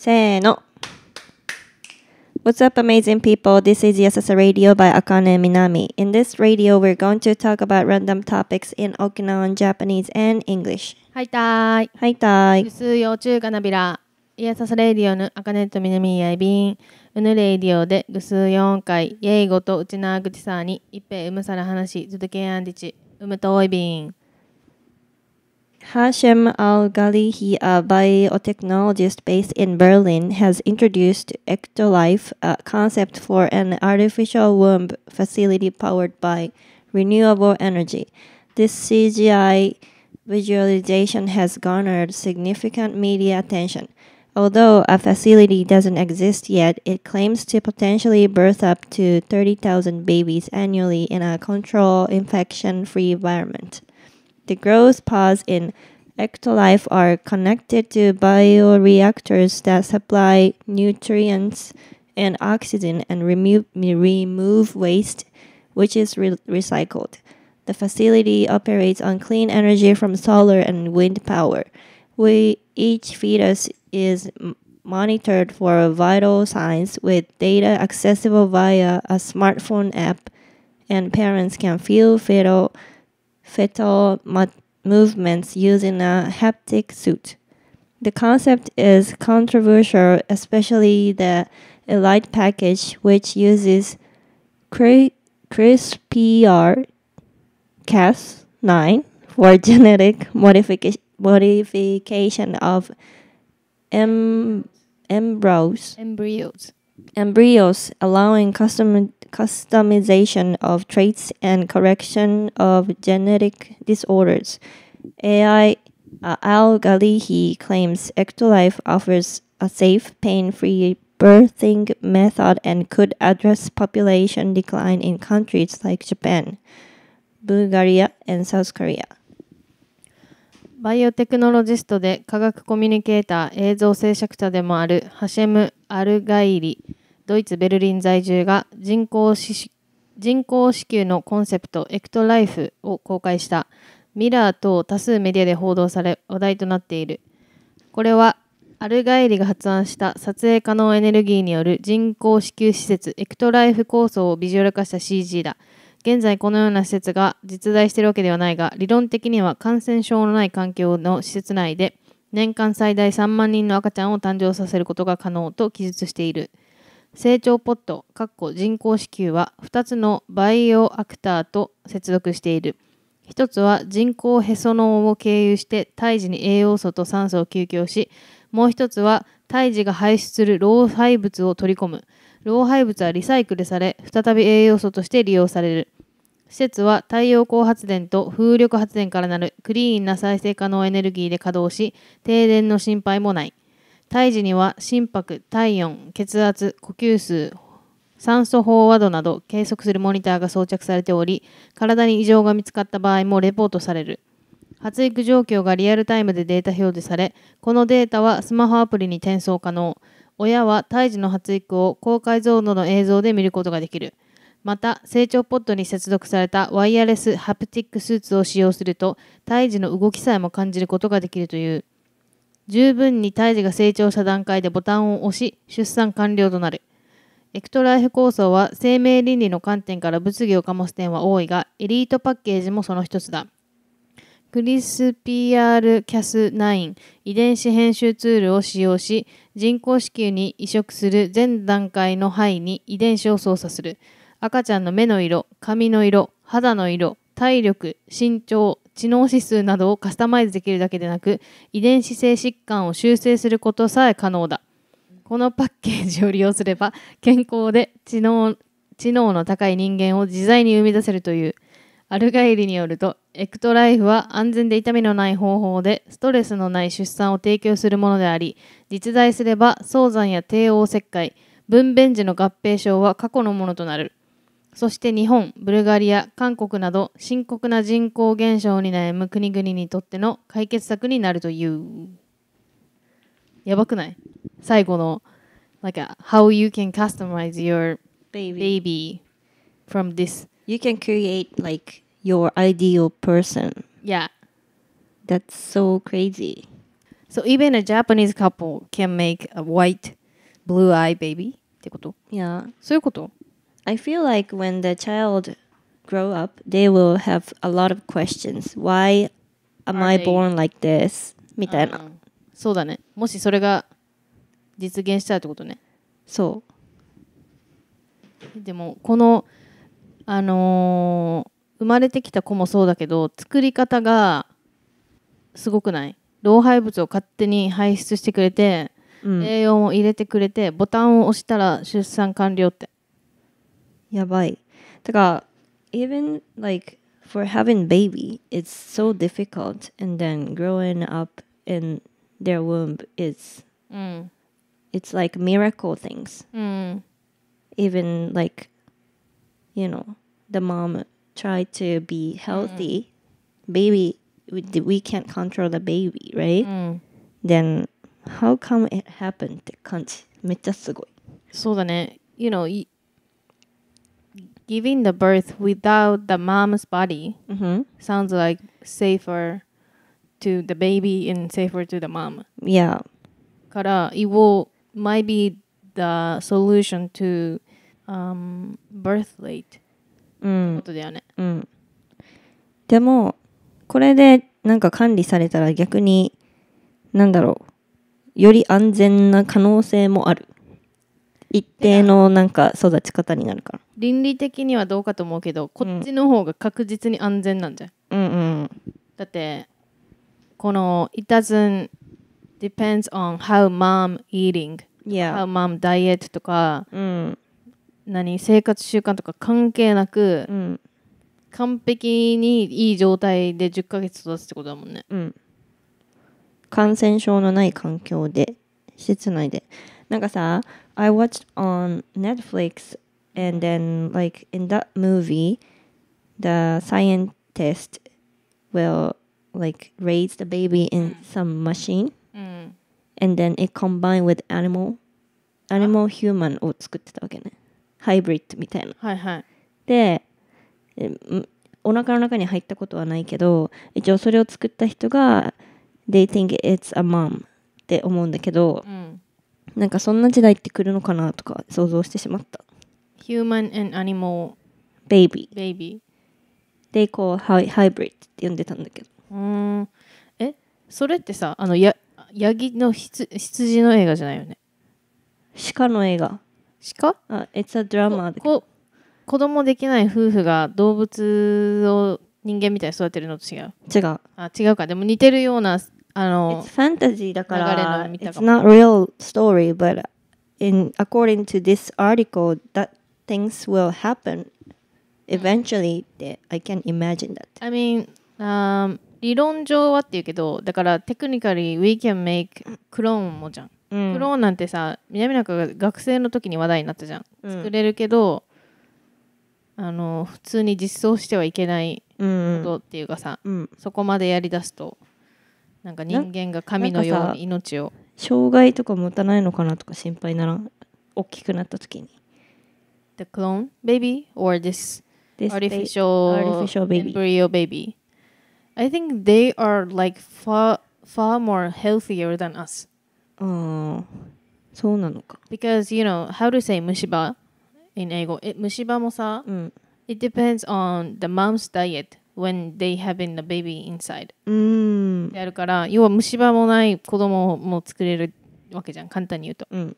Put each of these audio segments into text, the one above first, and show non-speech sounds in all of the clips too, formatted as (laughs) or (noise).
せーの。What's up, amazing people? This is Yasasa Radio by Akane Minami. In this radio, we're going to talk about random topics in Okinawan Japanese and English. はいたーい。はいたーい。ぐすようちゅうがなびら。イヤサスレディオのアカネとミナミやいびん。うぬレディオでぐす4回、イェイゴとうちなぐちさーに、いっぺうむさら話、ずっとけやんでち、うむとおいびん。Hashem Al-Galihi, a biotechnologist based in Berlin, has introduced Ectolife, a concept for an artificial womb facility powered by renewable energy. This CGI visualization has garnered significant media attention. Although a facility doesn't exist yet, it claims to potentially birth up to 30,000 babies annually in a controlled, infection free environment. The growth pods in Ectolife are connected to bioreactors that supply nutrients and oxygen and remove, remove waste, which is re recycled. The facility operates on clean energy from solar and wind power. We, each fetus is monitored for vital signs with data accessible via a smartphone app, and parents can feel fetal fetal movements using a haptic suit. The concept is controversial, especially the Elite package, which uses CRISPR Cas9 for genetic modification modification of em- embryos. Embryos. Embryos, allowing custom customization of traits and correction of genetic disorders. AI uh, Al Galihi claims Ectolife offers a safe, pain free birthing method and could address population decline in countries like Japan, Bulgaria, and South Korea. バイオテクノロジストで科学コミュニケーター、映像制作者でもあるハシェム・アルガイリドイツ・ベルリン在住が人工子宮のコンセプト、エクトライフを公開した。ミラー等多数メディアで報道され話題となっている。これはアルガイリが発案した撮影可能エネルギーによる人工支給施設エクトライフ構想をビジュアル化した CG だ。現在このような施設が実在しているわけではないが、理論的には感染症のない環境の施設内で年間最大3万人の赤ちゃんを誕生させることが可能と記述している。成長ポット人工子宮は2つのバイオアクターと接続している1つは人工へその緒を経由して胎児に栄養素と酸素を供給しもう1つは胎児が排出する老廃物を取り込む老廃物はリサイクルされ再び栄養素として利用される施設は太陽光発電と風力発電からなるクリーンな再生可能エネルギーで稼働し停電の心配もない胎児には心拍、体温、血圧、呼吸数、酸素飽和度など計測するモニターが装着されており、体に異常が見つかった場合もレポートされる。発育状況がリアルタイムでデータ表示され、このデータはスマホアプリに転送可能。親は胎児の発育を高解像度の映像で見ることができる。また、成長ポットに接続されたワイヤレスハプティックスーツを使用すると、胎児の動きさえも感じることができるという。十分に胎児が成長した段階でボタンを押し出産完了となるエクトライフ構想は生命倫理の観点から物議を醸す点は多いがエリートパッケージもその一つだクリス PR キャス9遺伝子編集ツールを使用し人工子宮に移植する全段階の範囲に遺伝子を操作する赤ちゃんの目の色髪の色肌の色体力身長知能指数などをカスタマイズできるだけでなく遺伝子性疾患を修正することさえ可能だこのパッケージを利用すれば健康で知能知能の高い人間を自在に生み出せるというアルガイリによるとエクトライフは安全で痛みのない方法でストレスのない出産を提供するものであり実在すれば早産や帝王切開分娩時の合併症は過去のものとなるそして日本、ブルガリア、韓国など深刻な人口減少に悩む国々にとっての解決策になるという。やばくない最後の、like, a, how you can customize your baby, baby from this. You can create like your ideal person. Yeah. That's so crazy. So even a Japanese couple can make a white, blue eye baby? ってこと Yeah. そういうこと I feel like when the child grow up, they will have a lot of questions. Why am I born like this? みたいな。そうだね。もしそれが実現したらってことね。そう。でもこのあのー、生まれてきた子もそうだけど作り方がすごくない老廃物を勝手に排出してくれて、うん、栄養も入れてくれてボタンを押したら出産完了ってやばい。だから、even like for having baby, it's so difficult, and then growing up in their womb is, mm. it's like miracle things. Mm. Even like, you know, the mom tried to be healthy, mm. baby, we, we can't control the baby, right? Then how come it happened? って感じ。めっちゃすごい。そうだね。You know, giving the birth without the mom's body mm-hmm. sounds like safer to the baby and safer to the mom. Yeah. から、it will might be the solution to、um, birth rate うん。でもこれでなんか管理されたら逆になんだろうより安全な可能性もある。一定のなんか育ち方になるから。倫理的にはどうかと思うけどこっちの方が確実に安全なんじゃ、んうんうん、だってこの It doesn't depends on how mom eating、yeah. how mom diet とか、うん、何生活習慣とか関係なく、うん、完璧にいい状態で10ヶ月育つってことだもんね、うん、感染症のない環境で施設内でなんかさ I watched on Netflix and then like in that movie the scientist will like raise the baby in some machine and then it combined with animal animal human を作ってたわけねハイブリッドみたいなでお腹の中に入ったことはないけど一応それを作った人が they think it's a mom って思うんだけど、うん、なんかそんな時代って来るのかなとか想像してしまった Human and Animal Baby Baby They call hybrid って呼んでたんだけどうんえそれってさあのやヤギの羊の映画じゃないよね鹿の映画鹿あ、It's a drama こ子供できない夫婦が動物を人間みたいに育てるのと違う違うあ違うかでも似てるようなあの It's fantasy だから流れの見たかも It's not real story but in according to this article that things will happen eventually って I can imagine that. I mean、um, 理論上はっていうけど、だからテクニカリー we can make クローンもじゃん。うん、クローンなんてさ、南中が学生の時に話題になったじゃん。作れるけど、うん、あの普通に実装してはいけないことっていうかさ、うん、そこまでやりだすと、なんか人間が神のように命を。障害とか持たないのかなとか心配ならん大きくなった時に。the clone baby or this, this artificial, artificial baby. embryo baby. I think they are like far far more healthier than us. ああ、そうなのか。Because you know how to say 虫歯 in 英語。虫歯もさ、うん、it depends on the mom's diet when they having the baby inside。うん。であるから、要は虫歯もない子供も作れるわけじゃん。簡単に言うと。うん。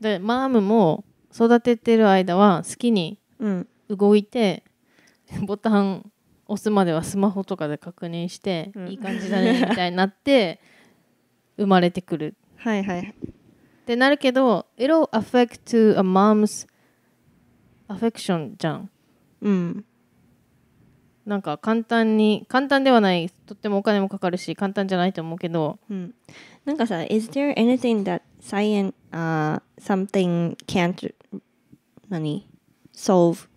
で、マームも育ててる間は好きに動いて、うん、ボタン押すまではスマホとかで確認して、うん、いい感じだねみたいになって (laughs) 生まれてくる。はいはい。ってなるけど it'll affect to a mom's affection じゃん。うん。なんか簡単に簡単ではないとってもお金もかかるし簡単じゃないと思うけど、うん、なんかさ、is there anything that science、uh, something can't 何 solve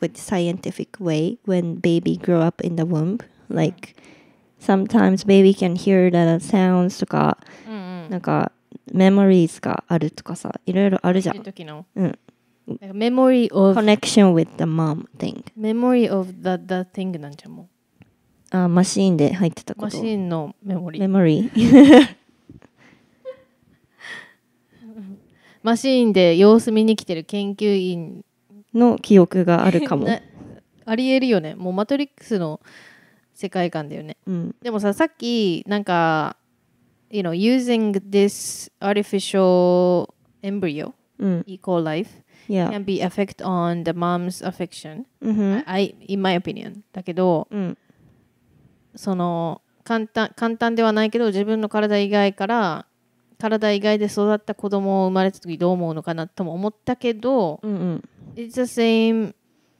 with scientific way when baby grow up in the womb? Like sometimes baby can hear the sounds とか、うんうん、なんか memories Memory of connection with the mom thing memory of the that thing なんじゃもうあマシーンで入ってたことマシーンのメモリーメモリーマシーンで様子見に来てる研究員の記憶があるかもありえるよねもうマトリックスの世界観だよね、うん、でもささっきなんか you know using this artificial embryo、うん、equal life yeah. can be effect on the mom's affection、I, in my opinion だけど、うん、その簡単簡単ではないけど自分の体以外から体以外で育った子供を生まれた時どう思うのかなとも思ったけど、うんうん、It's the same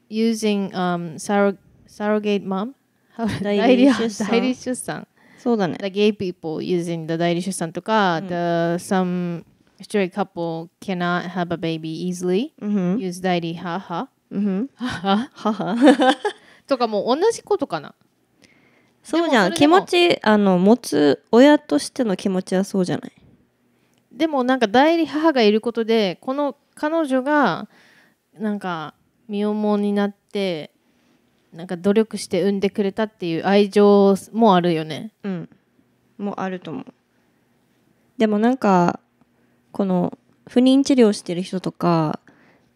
using、(laughs) そうだね。The gay p e o p とか、うん、the some straight couple cannot have a baby e ん、とかも同じことかな。そうじゃん。気持ち、あの、持つ親としての気持ちはそうじゃない。でもなんか代理母がいることでこの彼女がなんか身重になってなんか努力して産んでくれたっていう愛情もあるよね。うん、もあると思う。でもなんかこの不妊治療してる人とか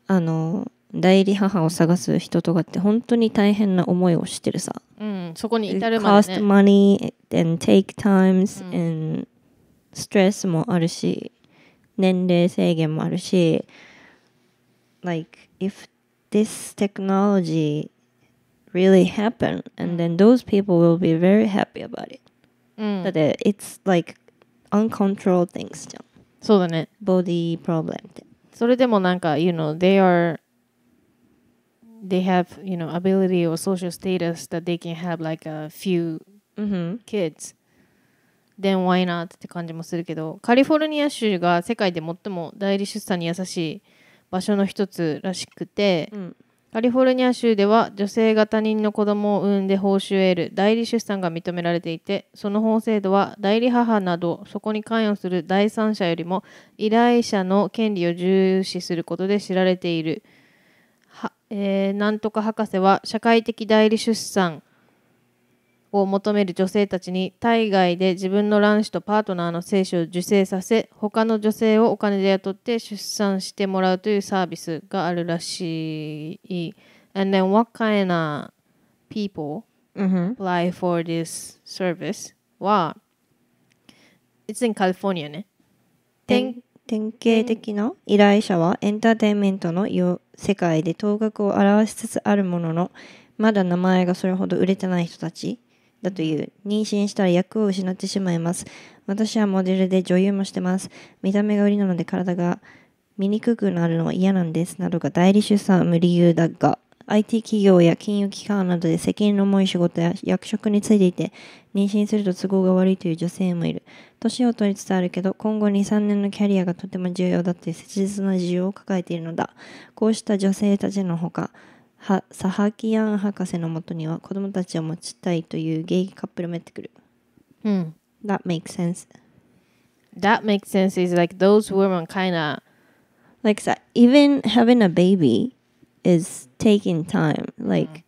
あの代理母を探す人とかって本当に大変な思いをしてるさ。うん、そこに至るまで、ね。cost money and take times、and ストレスもあるし年齢制限もあるし like if this technology really happen and then mm. those people will be very happy about it、うん、だって mm. uh, it's like uncontrolled things じゃんそうだね body problem ってそれでもなんか you know they are they have you know ability or social status that they can have like a few mm -hmm. kids 電話いなって感じもするけどカリフォルニア州が世界で最も代理出産に優しい場所の一つらしくて、うん、カリフォルニア州では女性が他人の子供を産んで報酬を得る代理出産が認められていてその法制度は代理母などそこに関与する第三者よりも依頼者の権利を重視することで知られているは、えー、なんとか博士は社会的代理出産を求める女性たちに体外で自分の卵子とパートナーの精子を受精させ他の女性をお金で雇って出産してもらうというサービスがあるらしい。And then what kind of people apply for this service? は、It's in California ね。典型的な依頼者はエンターテインメントの世界で頭角を表しつつあるもののまだ名前がそれほど売れてない人たちだという。妊娠したら役を失ってしまいます。私はモデルで女優もしてます。見た目が売りなので体が醜くなるのは嫌なんです。などが代理出産無理由だが、IT 企業や金融機関などで責任の重い仕事や役職についていて、妊娠すると都合が悪いという女性もいる。年を取りつつあるけど、今後2、3年のキャリアがとても重要だという切実な事情を抱えているのだ。こうした女性たちのほか、サハキアン博士のもとには子供たちを持ちたいというゲイカップルもやってくる。うん。That makes sense. That makes sense is like those women kinda like that. even having a baby is taking time. Like、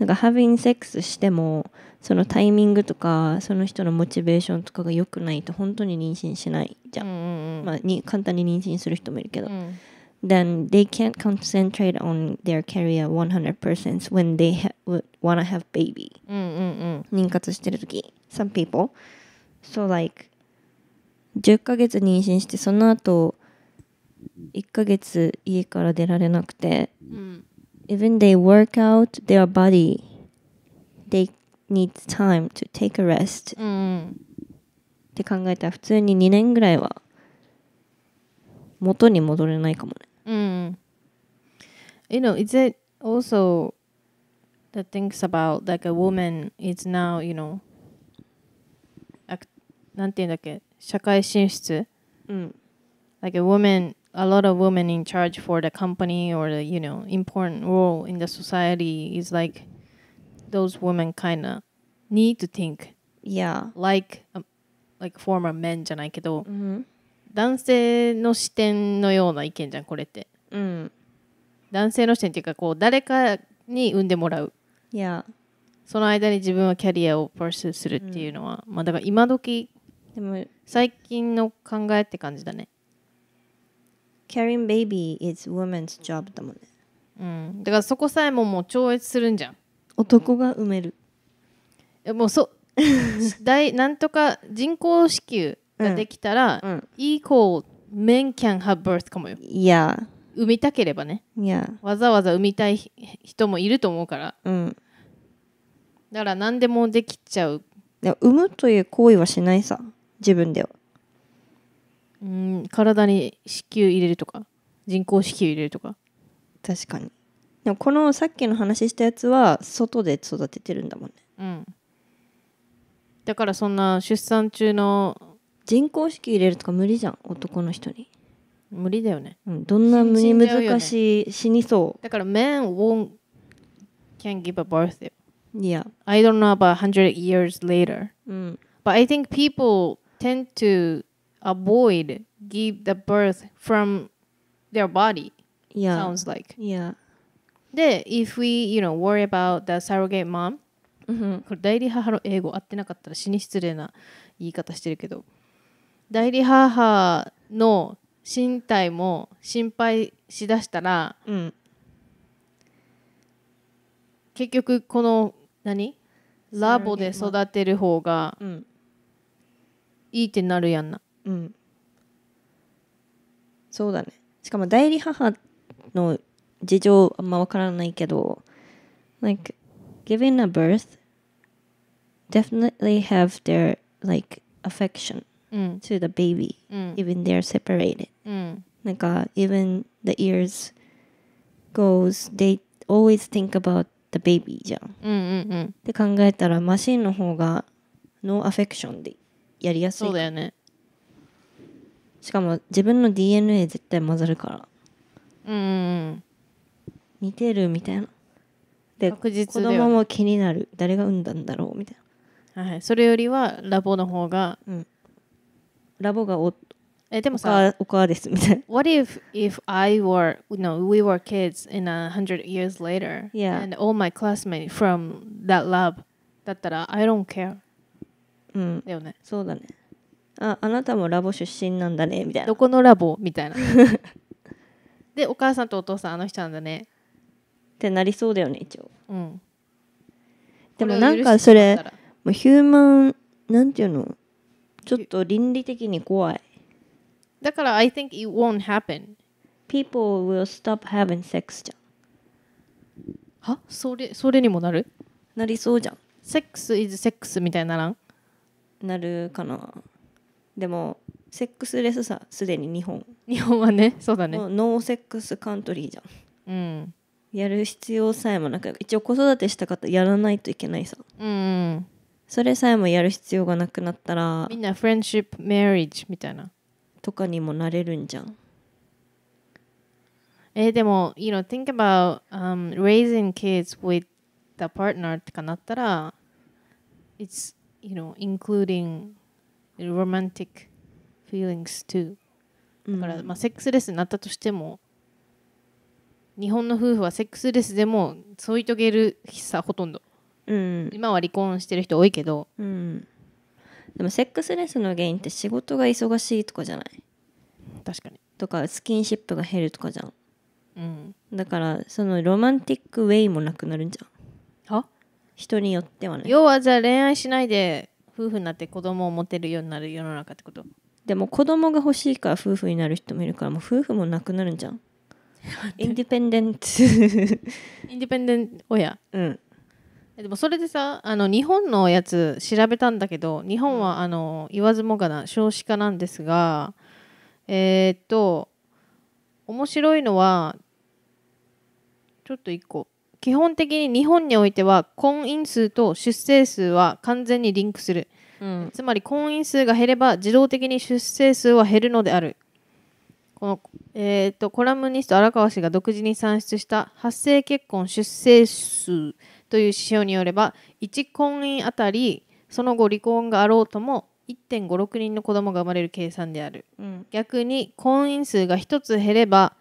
なんか having sex してもそのタイミングとかその人のモチベーションとかが良くないと本当に妊娠しないじゃん。ん、まあに簡単に妊娠する人もいるけど。うん then they can't concentrate on their career 100% when they ha- would want to have baby. うんうんうん。妊活してる時 some people. So like 10ヶ月妊娠してその後1ヶ月家から出られなくて、うん。even they work out their body, they need time to take a rest っうんうて考えたら普通に2年ぐらいは元に戻れないかもね。Mm. You know, is it also the things about like a woman is now, you know, Like a woman a lot of women in charge for the company or the you know important role in the society is like those women kind of need to think yeah like um, like former men じゃないけど、mm hmm. 男性の視点のような意見じゃんこれってうん男性の視点っていうかこう誰かに産んでもらういやその間に自分はキャリアをプロスするっていうのは、まあだから今時でも最近の考えって感じだね Carrying baby is woman's job だもんねうんだからそこさえももう超越するんじゃん男が埋めるえもうそ (laughs) 大なんとか人工子宮ができたら、うん、equal men can have birth かもよ。いや。産みたければね。いや。わざわざ産みたい人もいると思うから。うん。だから何でもできちゃう。でも産むという行為はしないさ。自分では。うん、体に子宮入れるとか、人工子宮入れるとか。確かに。でもこのさっきの話したやつは外で育ててるんだもんね。うん。だからそんな出産中の人工式入れるとか無理じゃん男の人に、無理だよね、うん、どんなに難しい、死にそうだから men won't can give a birth it. yeah I don't know about hundred years later、うん、but I think people tend to avoid give the birth from their body yeah sounds like yeah で if we you know worry about the surrogate mom、うん、これ代理母の英語合ってなかったら死に失礼な言い方してるけど代理母の身体も心配しだしたら、うん、結局この何ラボで育てる方がいいってなるやんな、うん、そうだねしかも代理母の事情あんま分からないけど like giving a birth definitely have their like affection to the baby, even they're separated. なんか even the ears goes, they always think about the baby じゃん。うんうんうん。って考えたらマシンの方がノーアフェクションでやりやすい。そうだよね。しかも自分の DNA 絶対混ざるから。うん。似てるみたいな。で確実子供も気になる誰が産んだんだろうみたいな。はい、それよりはラボの方が、うん、ラボがおえでもさお母ですみたいな。What if if I were you know we were kids in a hundred years later yeah. and all my classmates from that lab だったら I don't care。うん。だよね。そうだね。ああなたもラボ出身なんだねみたいな。どこのラボみたいな。(laughs) でお母さんとお父さんあの人なんだね。ってなりそうだよね一応。うん。でもなんかそれもうヒューマンなんていうのちょっと倫理的に怖い。だから、I think it won't happen. People will stop having sex じゃん。はそれそれにもなるなりそうじゃん。Sex is sex みたいにならんなるかな。でも、セックスレスさ、すでに日本。日本はね、そうだね。ノーセックスカントリーじゃん。うん。やる必要さえもなく一応子育てした方やらないといけないさ。うん、うん。それさえもやる必要がなくなったらみんなフレンシップマリッジみたいなとかにもなれるんじゃんえー、でも you know think about、um, raising kids with the partner とかなったら it's you know including romantic feelings too だから、まあセックスレスになったとしても日本の夫婦はセックスレスでも添い遂げるさほとんどうん、今は離婚してる人多いけど、うん、でもセックスレスの原因って仕事が忙しいとかじゃない確かにとかスキンシップが減るとかじゃん、うん、だからそのロマンティックウェイもなくなるんじゃんは人によってはね要はじゃあ恋愛しないで夫婦になって子供を持てるようになる世の中ってことでも子供が欲しいから夫婦になる人もいるからもう夫婦もなくなるんじゃん (laughs) (laughs) インディペンデントインディペンデント親うんでもそれでさあの日本のやつ調べたんだけど日本はあの言わずもがな少子化なんですがえー、っと面白いのはちょっと1個基本的に日本においては婚姻数と出生数は完全にリンクする、うん、つまり婚姻数が減れば自動的に出生数は減るのであるこの、えー、っとコラムニスト荒川氏が独自に算出した発生結婚出生数という指標によれば1婚姻あたりその後離婚があろうとも1.56人の子供が生まれる計算である、うん、逆に婚姻数が1つ減れば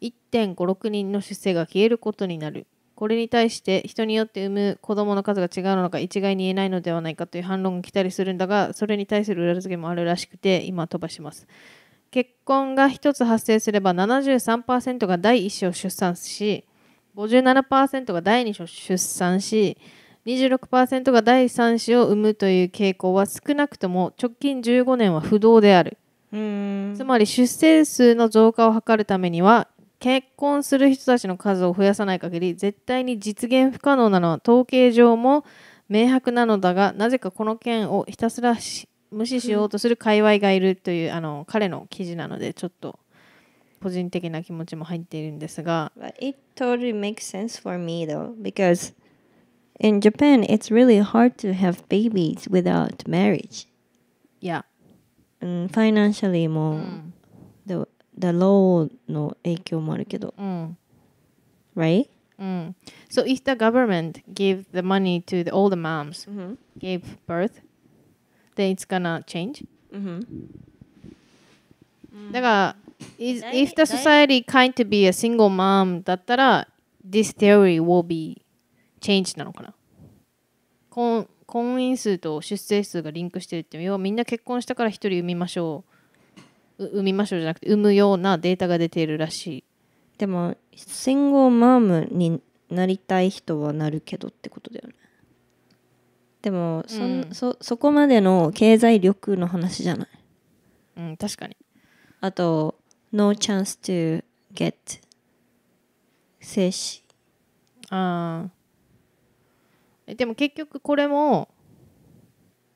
1.56人の出生が消えることになるこれに対して人によって産む子供の数が違うのか一概に言えないのではないかという反論が来たりするんだがそれに対する裏付けもあるらしくて今飛ばします結婚が1つ発生すれば73%が第1子を出産し57%が第2子を出産し26%が第3子を産むという傾向は少なくとも直近15年は不動であるつまり出生数の増加を図るためには結婚する人たちの数を増やさない限り絶対に実現不可能なのは統計上も明白なのだがなぜかこの件をひたすら無視しようとする界隈がいるという、あの彼の記事なのでちょっと個人的な気持ちも入っているんですが。It totally makes sense for me though, because in Japan, it's really hard to have babies without marriage. Yeah. And financially も、うん、the, the law の影響もあるけど。うん、right? Mm. So if the government give the money to the, all the moms mm-hmm. gave birth, then it's gonna change. Mm-hmm. だから i f the society kind to be a single mom だったら this theory will be changed なのかな婚婚姻数と出生数がリンクしてるって要はみんな結婚したから一人産みましょう産みましょうじゃなくて産むようなデータが出ているらしいでもシン l e マームになりたい人はなるけどってことだよねでもそ,、うん、そそこまでの経済力の話じゃないうん確かにあと no chance to get 精子ああでも結局これも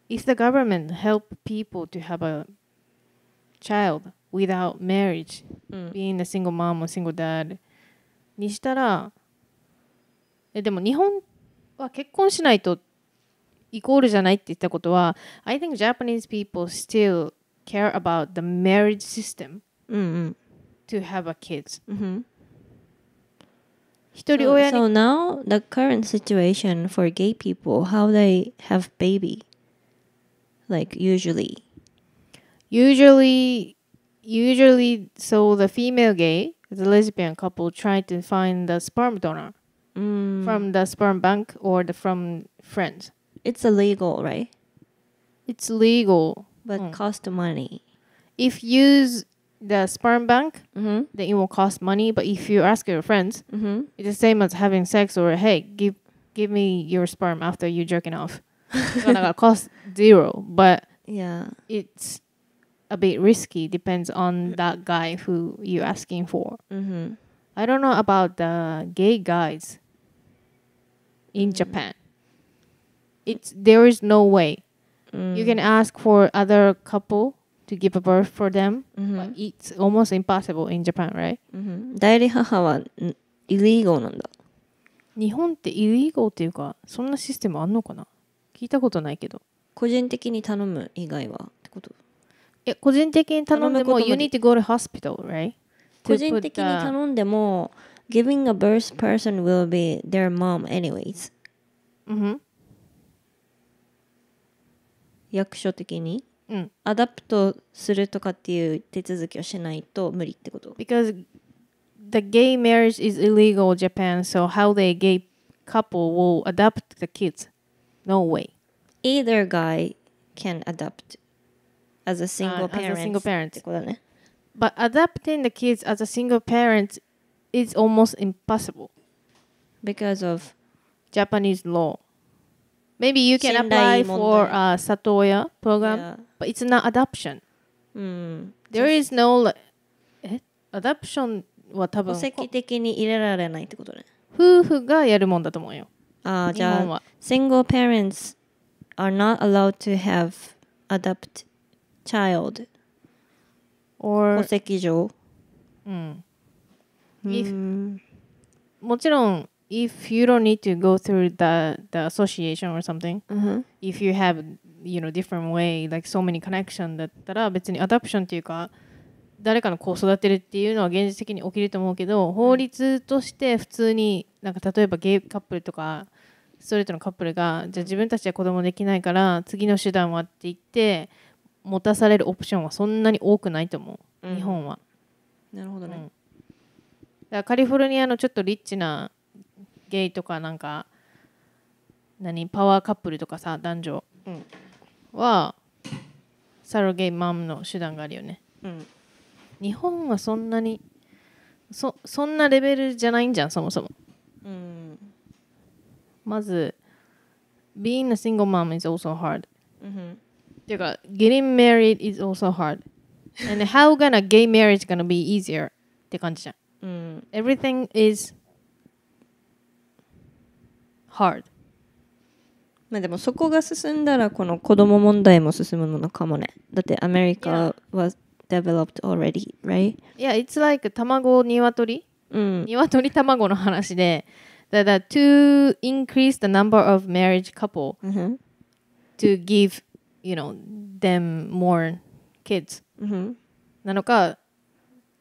If the government help people to have a child without marriage、うん、being a single mom or single dad にしたらえでも日本は結婚しないとイコールじゃないって言ったことは I think Japanese people still care about the marriage system Mm-hmm. to have a kids. Mm-hmm. So, so now the current situation for gay people, how they have baby, like usually. Usually, usually, so the female gay, the lesbian couple, try to find the sperm donor mm. from the sperm bank or the from friends. It's illegal, right? It's legal, but mm. cost money. If use the sperm bank, mm-hmm. then it will cost money. But if you ask your friends, mm-hmm. it's the same as having sex or hey, give give me your sperm after you jerking off. it's gonna (laughs) cost zero, but yeah, it's a bit risky. Depends on that guy who you're asking for. Mm-hmm. I don't know about the gay guys in mm-hmm. Japan. It's there is no way. Mm. You can ask for other couple to give a birth for them、mm hmm. it's almost impossible in Japan right、mm hmm. 代理母は i l l e g なんだ日本って illegal っていうかそんなシステムあんのかな聞いたことないけど個人的に頼む以外はってこといや個人的に頼んでも you need to go to hospital right 個人的に頼んでも giving a birth person will be their mom anyways、mm hmm. 役所的にうん、アダプトするとかっていう手続きをしないと無理ってこと Because the gay marriage is illegal in Japan, so how the gay couple will adopt the kids? No way. Either guy can adopt as a single uh, parent. As a single parent. but adopting the kids as a single parent is almost impossible. Because of Japanese law. Maybe you can apply for a Satoya program, yeah. but it's not adoption. Mm. There is no え adoption は多分夫婦がやるもんだと思うよ。ああ、じゃあ、single parents are not allowed to have adopt child or 戸籍上。うもちろん if you don't need to go through the the association or something, mm-hmm. if you have you know different way like so many connection だったら別にアダプションっていうか誰かの子を育てるっていうのは現実的に起きると思うけど法律として普通になんか例えばゲイカップルとかストレートのカップルがじゃあ自分たちは子供できないから次の手段はって言って持たされるオプションはそんなに多くないと思う、うん、日本は。なるほどね、うん、だからカリフォルニアのちょっとリッチなゲイとかなんか何パワーカップルとかさ男女は、サロゲイマムの手段があるよね、うん、日本はそんなにそそんなレベルじゃないんじゃんそもそも、うん、まず being a single mom is also hard、うん、っていうか getting married is also hard and how gonna gay marriage gonna be easier って感じじゃん、うん、everything is hard まあでもそこが進んだらこの子供問題も進むのかもねだってアメリカは developed already right yeah it's like 卵鶏うん鶏卵の話で that, that to increase the number of marriage couple、mm hmm. to give you know them more kids、mm hmm. なのか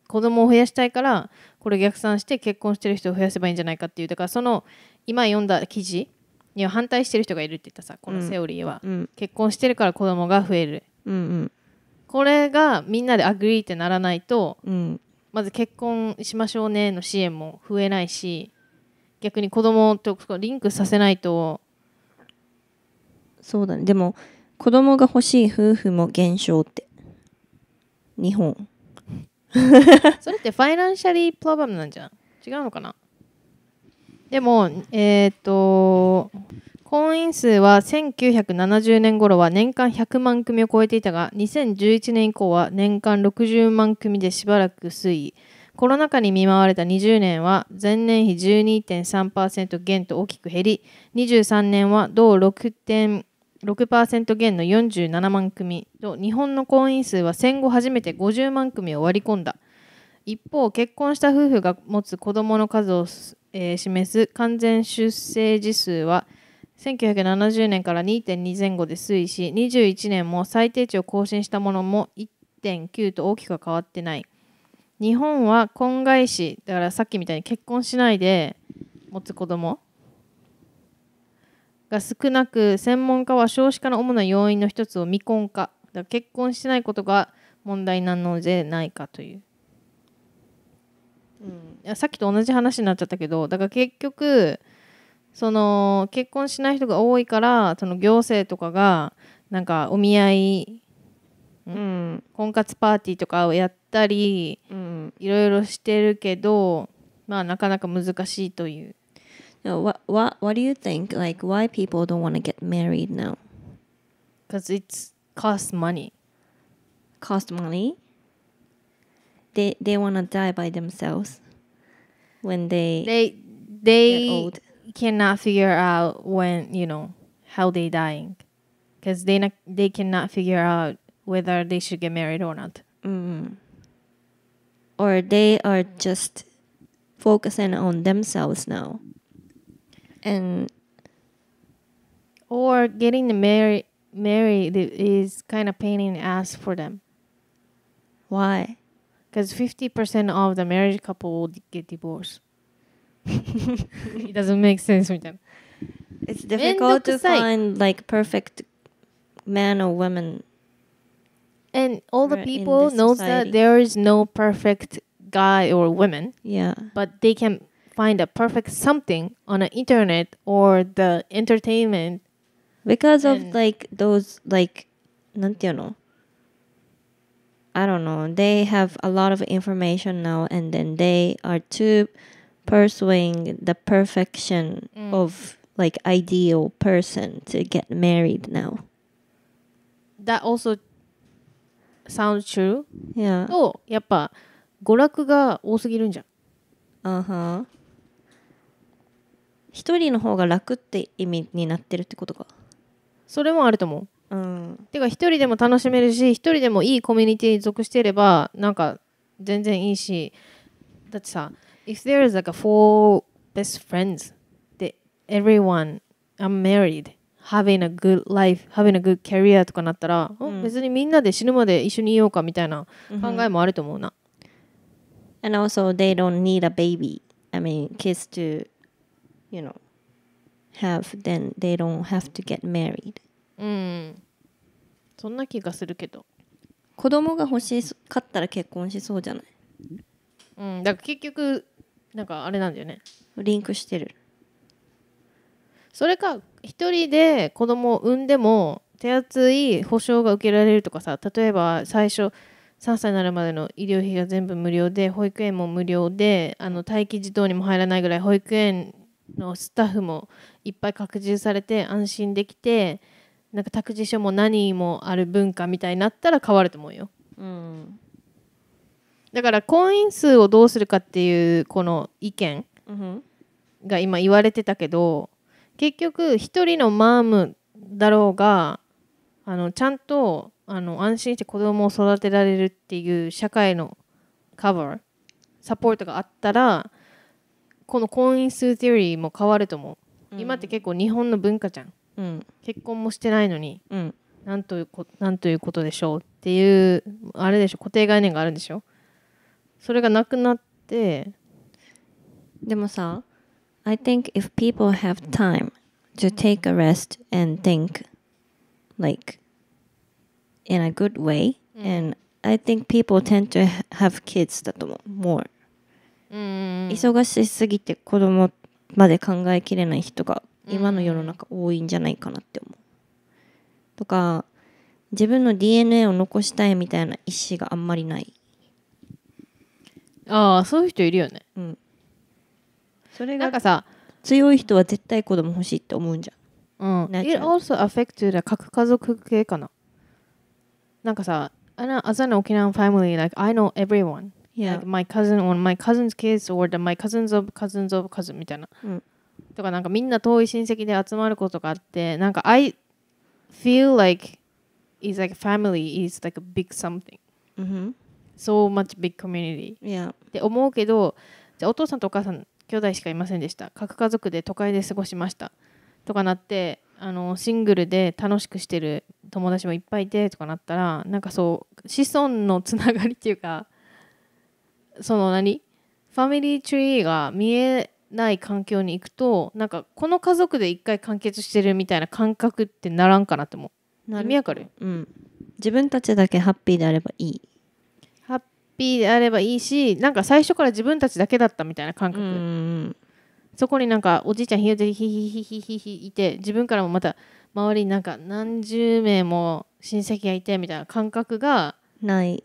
子供を増やしたいからこれ逆算して結婚してる人を増やせばいいんじゃないかっていうだからその今読んだ記事には反対してる人がいるって言ったさこのセオリーは、うん、結婚してるから子供が増える、うんうん、これがみんなでアグリーってならないと、うん、まず結婚しましょうねの支援も増えないし逆に子供とリンクさせないとそうだねでも子供が欲しい夫婦も減少って日本 (laughs) それってファイナンシャリープロブラムなんじゃん違うのかなでも、えー、と婚姻数は1970年頃は年間100万組を超えていたが2011年以降は年間60万組でしばらく推移コロナ禍に見舞われた20年は前年比12.3%減と大きく減り23年は同6.6%減の47万組と日本の婚姻数は戦後初めて50万組を割り込んだ一方結婚した夫婦が持つ子どもの数をえー、示す完全出生時数は1970年から2.2前後で推移し21年も最低値を更新したものも1.9と大きく変わってない日本は婚外子だからさっきみたいに結婚しないで持つ子供が少なく専門家は少子化の主な要因の一つを未婚化だから結婚してないことが問題なのでないかという、うん、さっきと同じ話になっちゃったけどだから結局その結婚しない人が多いからその行政とかがなんかお見合い、うん、婚活パーティーとかをやったり、うん、いろいろしてるけどまあなかなか難しいという。what, what, what do you think? Like, why people don't want to get married now? Because it's cost money. Cost money? They, they want to die by themselves. when they they they old. cannot figure out when you know how they dying because they not, they cannot figure out whether they should get married or not mm. or they are just focusing on themselves now and or getting married married is kind of pain in the ass for them why because 50% of the married couple will get divorced. (laughs) it doesn't make sense with them. It's difficult to find like perfect man or woman. And all the people knows that there is no perfect guy or woman. Yeah. But they can find a perfect something on the internet or the entertainment because of like those like なんていうの I don't know. They have a lot of information now, and then they are too pursuing the perfection mm. of like ideal person to get married now. That also sounds true. Yeah. Oh, ご楽が多すぎるんじゃ。Uh-huh. 一人の方が楽って意味になってるってことが、それもあると思う。うん、てか一人でも楽しめるし一人でもいいコミュニティに属していればなんか全然いいしだってさ If there is like a four best friends t everyone I'm married having a good life having a good career とかなったら、うん、別にみんなで死ぬまで一緒にいようかみたいな考えもあると思うな、mm hmm. And also they don't need a baby I mean kids to you know have then they don't have to get married うんそんな気がするけど子供が欲しかったら結婚しそうじゃないうんだから結局なんかあれなんだよねリンクしてるそれか一人で子供を産んでも手厚い保証が受けられるとかさ例えば最初3歳になるまでの医療費が全部無料で保育園も無料であの待機児童にも入らないぐらい保育園のスタッフもいっぱい拡充されて安心できてなんか託児所も何もある文化みたいになったら変わると思うよ。うん、だから婚姻数をどうするかっていうこの意見が今言われてたけど結局一人のマームだろうがあのちゃんとあの安心して子供を育てられるっていう社会のカバーサポートがあったらこの婚姻数テオリーも変わると思う、うん、今って結構日本の文化じゃんうん、結婚もしてないのに、うん、なんというこなんということでしょうっていうあれでしょ固定概念があるんでしょそれがなくなってでもさ I think if people have time to take a rest and think like in a good way、うん、and I think people tend to have kids だと思う more うん忙しすぎて子供まで考えきれない人が今の世の中多いんじゃないかなって思う。とか自分の DNA を残したいみたいな意思があんまりない。ああそういう人いるよね。うん。それがなんかさ強い人は絶対子供欲しいって思うんじゃん。うん。It also affected s t h 核家族系かな。なんかさ、あの、n o w as an Okinawan family, like I know everyone. Yeah. Like my cousin or my cousin's kids or the, my cousins of cousins of cousin みたいな。うん。とかなんかみんな遠い親戚で集まることがあってなんか I feel like is like family is like a big something、mm hmm. so much big community、yeah. って思うけどじゃあお父さんとお母さん兄弟しかいませんでした各家族で都会で過ごしましたとかなってあのシングルで楽しくしてる友達もいっぱいいてとかなったらなんかそう子孫のつながりっていうかその何ファミリーツリーが見えない環境に行くとなんかこの家族で一回完結してるみたいな感覚ってならんかなって思う意味わかる、うん、自分たちだけハッピーであればいいハッピーであればいいしなんか最初から自分たちだけだったみたいな感覚そこになんかおじいちゃんひよてひひひひひひいて自分からもまた周りになんか何十名も親戚がいてみたいな感覚がない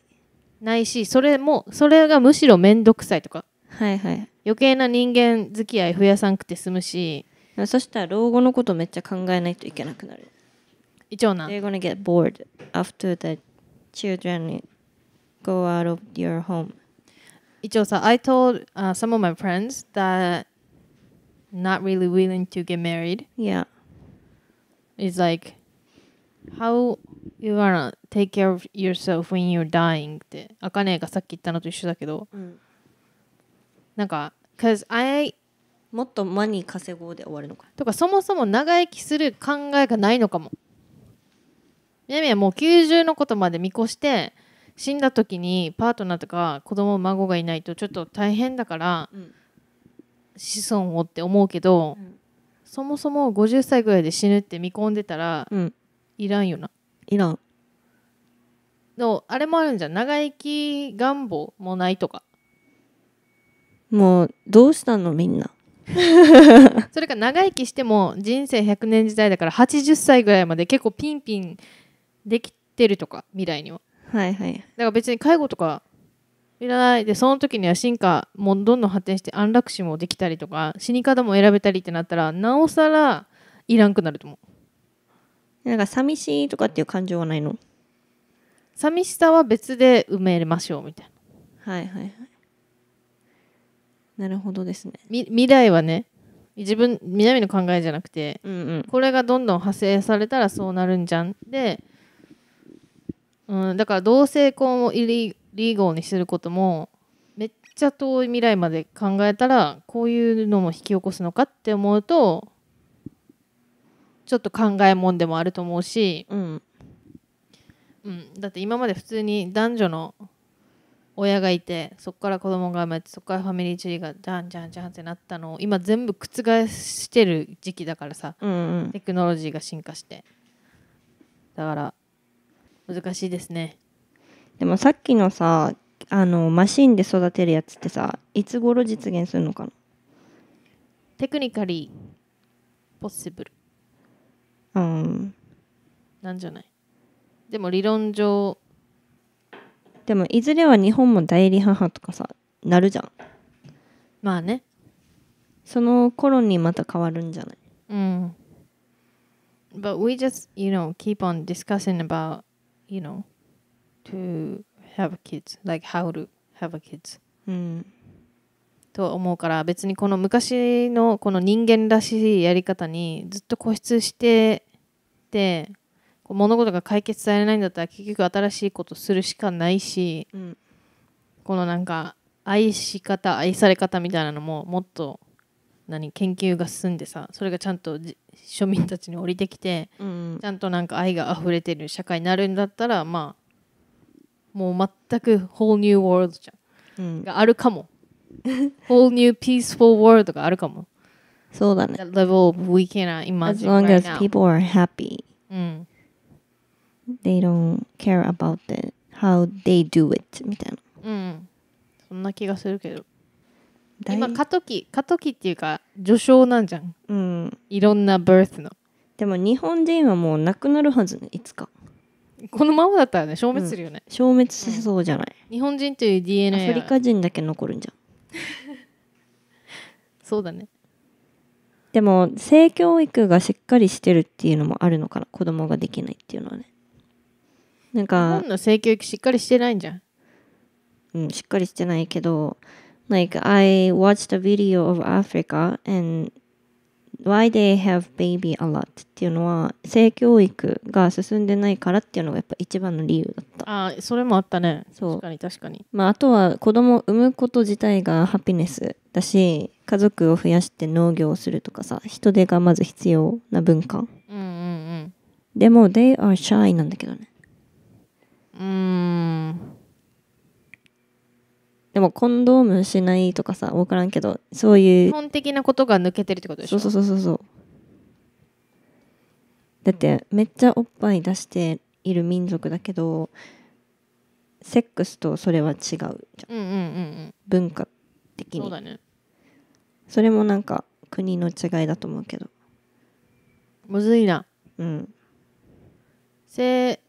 ないしそれもそれがむしろ面倒くさいとかはいはい余計な人間付き合い増やさんくて済むしそしたら老後のことめっちゃ考えないといけなくなる一応な They're gonna get bored after the children go out of your home 一応さ I told、uh, some of my friends that not really willing to get married yeah it's like how you gonna take care of yourself when you're dying ってあかねがさっき言ったのと一緒だけど、うんなんか cause I もっとマニー稼ごうで終わるのかとかそもそも長生きする考えがないのかもみやみはもう90のことまで見越して死んだ時にパートナーとか子供孫がいないとちょっと大変だから、うん、子孫をって思うけど、うん、そもそも50歳ぐらいで死ぬって見込んでたら、うん、いらんよないらんのあれもあるんじゃん長生き願望もないとかもうどうしたのみんな (laughs) それか長生きしても人生100年時代だから80歳ぐらいまで結構ピンピンできてるとか未来にははいはいだから別に介護とかいらないでその時には進化もどんどん発展して安楽死もできたりとか死に方も選べたりってなったらなおさらいらんくなると思うなんか寂しいとかっていう感情はないの寂しさは別で埋めましょうみたいなはいはいはいなるほどですね未来はね自分南の考えじゃなくて、うんうん、これがどんどん派生されたらそうなるんじゃんで、うん、だから同性婚をイリリーゴーにすることもめっちゃ遠い未来まで考えたらこういうのも引き起こすのかって思うとちょっと考えもんでもあると思うし、うん、うん、だって今まで普通に男女の親がいてそこから子供が生まれてそこからファミリーチュリーがじゃんじゃんじゃんってなったのを今全部覆してる時期だからさ、うんうん、テクノロジーが進化してだから難しいですねでもさっきのさあのマシンで育てるやつってさいつ頃実現するのかなテクニカリーポッシブルうんなんじゃないでも理論上でもいずれは日本も代理母とかさなるじゃんまあねその頃にまた変わるんじゃないうん But we just, you know, keep on discussing about, you know, to have kids, like how to have kids. うん。と思うから別にこの昔のこの人間らしいやり方にずっと固執してて物事が解決されないんだったら結局新しいことするしかないし、うん、このなんか愛し方愛され方みたいなのももっと何研究が進んでさそれがちゃんと庶民たちに降りてきて、うん、ちゃんとなんか愛が溢れてる社会になるんだったらまあもう全く whole new world じゃん、うん、があるかも whole new peaceful world があるかもそうだね That level of we cannot imagine as long right、people are happy、うん、they don't care about it, how they do it みたいなうんそんな気がするけど今過渡期過渡期っていうか序章なんじゃん、うん、いろんな birth のでも日本人はもうなくなるはずねいつかこのままだったらね消滅するよね、うん、消滅しそうじゃない、うん、日本人という DNA アフリカ人だけ残るんじゃん (laughs) そうだねでも性教育がしっかりしてるっていうのもあるのかな子供ができないっていうのはねなんか本のしっかりしてないんじゃんうん、しっかりしてないけど like I watched a video of Africa and why they have baby a lot っていうのは性教育が進んでないからっていうのがやっぱ一番の理由だったああそれもあったねそう確かに確かに、まあ、あとは子供を産むこと自体がハピネスだし家族を増やして農業をするとかさ人手がまず必要な文化うんうんうんでも they are shy なんだけどねうんでもコンドームしないとかさ分からんけどそういう基本的なことが抜けてるってことでしそょうそうそうそうそうだってめっちゃおっぱい出している民族だけどセックスとそれは違うじゃんうんうんうん文化的にそうだねそれもなんか国の違いだと思うけどむずいなうん性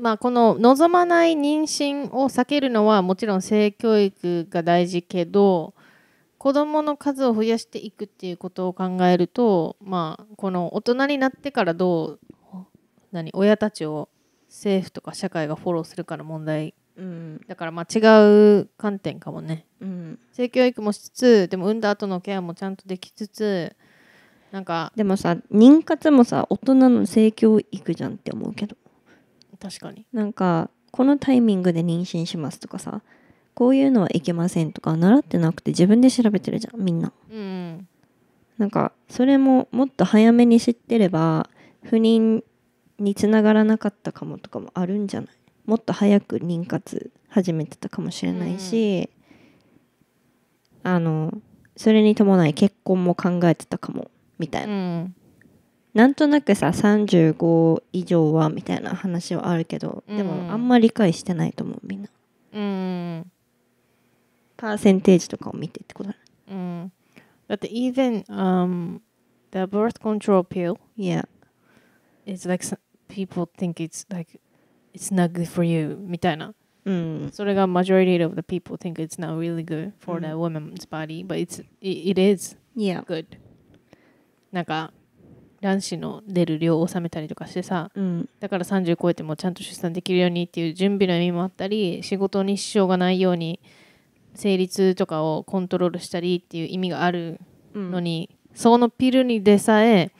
まあ、この望まない妊娠を避けるのはもちろん性教育が大事けど子どもの数を増やしていくっていうことを考えると、まあ、この大人になってからどう何親たちを政府とか社会がフォローするかの問題、うん、だからまあ違う観点かもね、うん、性教育もしつつでも産んだ後のケアもちゃんとできつつなんかでもさ妊活もさ大人の性教育じゃんって思うけど確かになんかこのタイミングで妊娠しますとかさこういうのはいけませんとか習ってなくて自分で調べてるじゃんみんな、うん、なんかそれももっと早めに知ってれば不妊につながらなかったかもとかもあるんじゃないもっと早く妊活始めてたかもしれないし、うん、あのそれに伴い結婚も考えてたかもみたいな、うん、なんとなくさ35以上はみたいな話はあるけど、でもあんま理解してないと思うみんなうんパーセンテージとかを見てってことだ、うん、だって even、um, the birth control pill yeah it's like some people think it's like it's not good for you みたいなうん、それが majority of the people think it's not really good for the woman's body but it's it, it is yeah good なんか卵子の出る量を収めたりとかしてさ、うん、だから30超えてもちゃんと出産できるようにっていう準備の意味もあったり仕事に支障がないように生理痛とかをコントロールしたりっていう意味があるのに、うん、そのピルにでさえ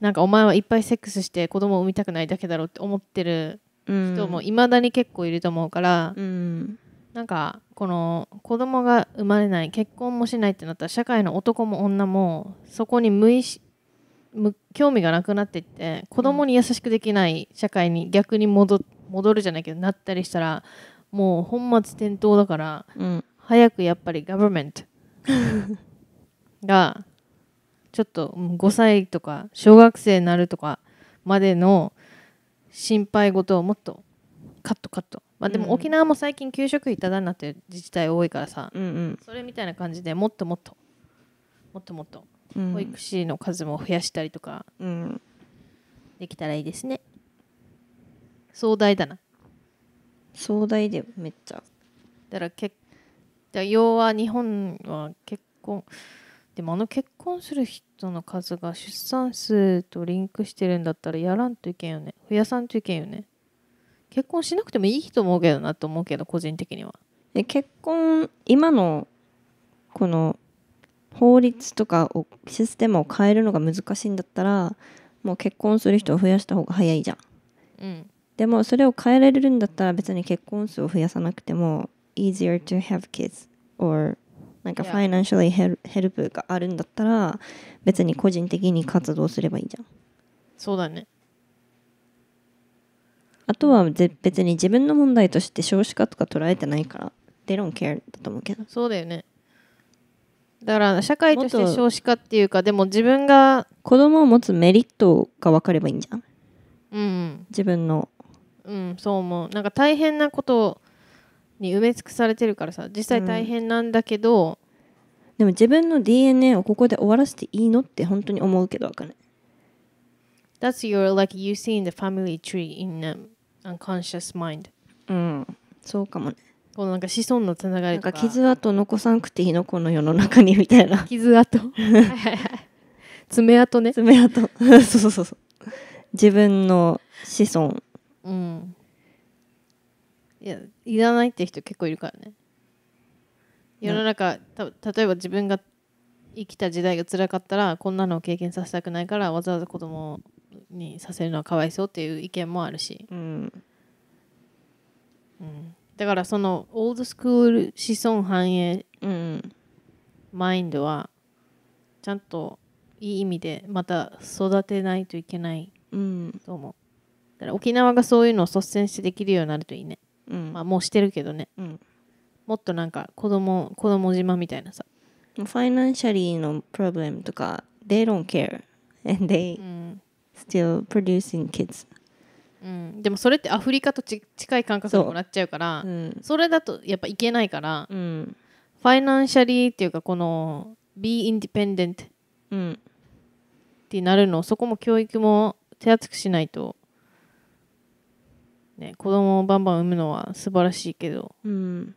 なんかお前はいっぱいセックスして子供を産みたくないだけだろうって思ってる人もいまだに結構いると思うから、うん、なんかこの子供が生まれない結婚もしないってなったら社会の男も女もそこに無意識興味がなくなっていって子供に優しくできない社会に逆に戻戻るじゃないけどなったりしたらもう本末転倒だから、うん、早くやっぱりガバメントがちょっと5歳とか小学生になるとかまでの心配事をもっとカットカットまあでも沖縄も最近給食費ただになってる自治体多いからさ、うんうん、それみたいな感じでもっともっともっともっと保育士の数も増やしたりとか、うん、できたらいいですね壮大だな壮大だよめっちゃだからけだ要は日本は結婚でもあの結婚する人の数が出産数とリンクしてるんだったらやらんといけんよね増やさんといけんよね結婚しなくてもいいと思うけどなと思うけど個人的には結婚今のこの法律とかをシステムを変えるのが難しいんだったらもう結婚する人を増やした方が早いじゃん、うん、でもそれを変えられるんだったら別に結婚数を増やさなくても easier to have kids or なんか financially help があるんだったら別に個人的に活動すればいいじゃんそうだねあとは別に自分の問題として少子化とか捉えてないから they don't care だと思うけどそうだよねだから社会として少子化っていうかでも自分が子供を持つメリットが分かればいいんじゃん、うん、自分のうんそう思うなんか大変なことに埋め尽くされてるからさ実際大変なんだけど、うん、でも自分の DNA をここで終わらせていいのって本当に思うけど分かんない That's your like you see in the family tree in an unconscious mind うんそうかもねこのなんか子孫のつながりとかなんか傷跡残さんくていいのこの世の中にみたいな (laughs) 傷跡 (laughs) 爪痕ね爪痕 (laughs) そうそうそうそう自分の子孫うんいやいらないって人結構いるからね世の中、た例えば自分が生きた時代が辛かったらこんなのを経験させたくないからわざわざ子供にさせるのはかわいそうっていう意見もあるし、うんうん、だからそのオールドスクール子孫繁栄マインドはちゃんといい意味でまた育てないといけないと思う、だから沖縄がそういうのを率先してできるようになるといいね、うん、まあもうしてるけどね、うん、もっとなんか子供子供島みたいなさファイナンシャリーのプロブレムとか they don't care and they、(laughs) うん、still producing kids うん、でもそれってアフリカとち近い感覚でもらっちゃうからそうん、それだとやっぱいけないから、うん、ファイナンシャリーっていうかこの be independent、うん、ってなるのそこも教育も手厚くしないと、ね、子供をバンバン産むのは素晴らしいけど、うん、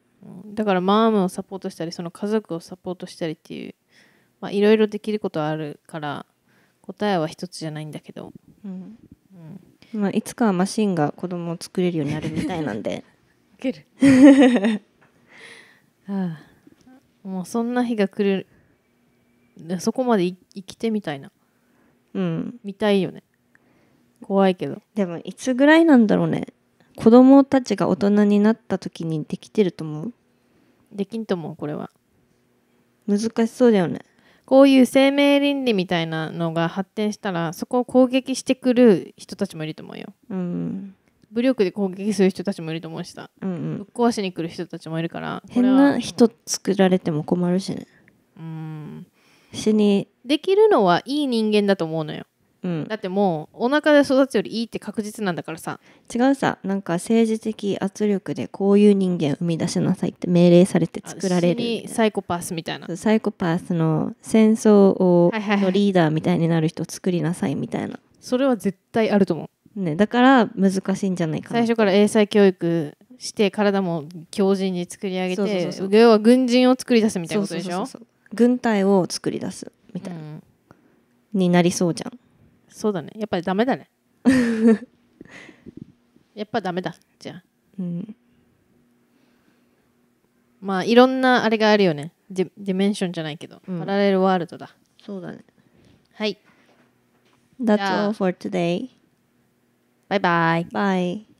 だからマームをサポートしたりその家族をサポートしたりっていういろいろできることはあるから答えは一つじゃないんだけど。うんまあ、いつかはマシンが子供を作れるようになるみたいなんで (laughs) ああもうそんな日が来るそこまで生きてみたいなうん見たいよね怖いけどでもいつぐらいなんだろうね子供たちが大人になった時にできてると思うできんと思うこれは難しそうだよねこういう生命倫理みたいなのが発展したらそこを攻撃してくる人たちもいると思うよ。うん武力で攻撃する人たちもいると思うしさ、うんうん、ぶっ壊しに来る人たちもいるから変な人作られても困るしねうん死にできるのはいい人間だと思うのようん、だってもうお腹で育つよりいいって確実なんだからさ違うさなんか政治的圧力でこういう人間生み出しなさいって命令されて作られるサイコパスみたいなサイコパスの戦争をのリーダーみたいになる人作りなさいみたいな、それは絶対あると思う、ね、だから難しいんじゃないかな最初から英才教育して体も強靭に作り上げて要は軍人を作り出すみたいなことでしょ軍隊を作り出すみたいな、うん、になりそうじゃんそうだねやっぱりダメだね (laughs) やっぱダメだじゃあうんまあいろんなあれがあるよねディメンションじゃないけど、うん、パラレルワールドだそうだねはい That's all for today. Bye bye. Bye.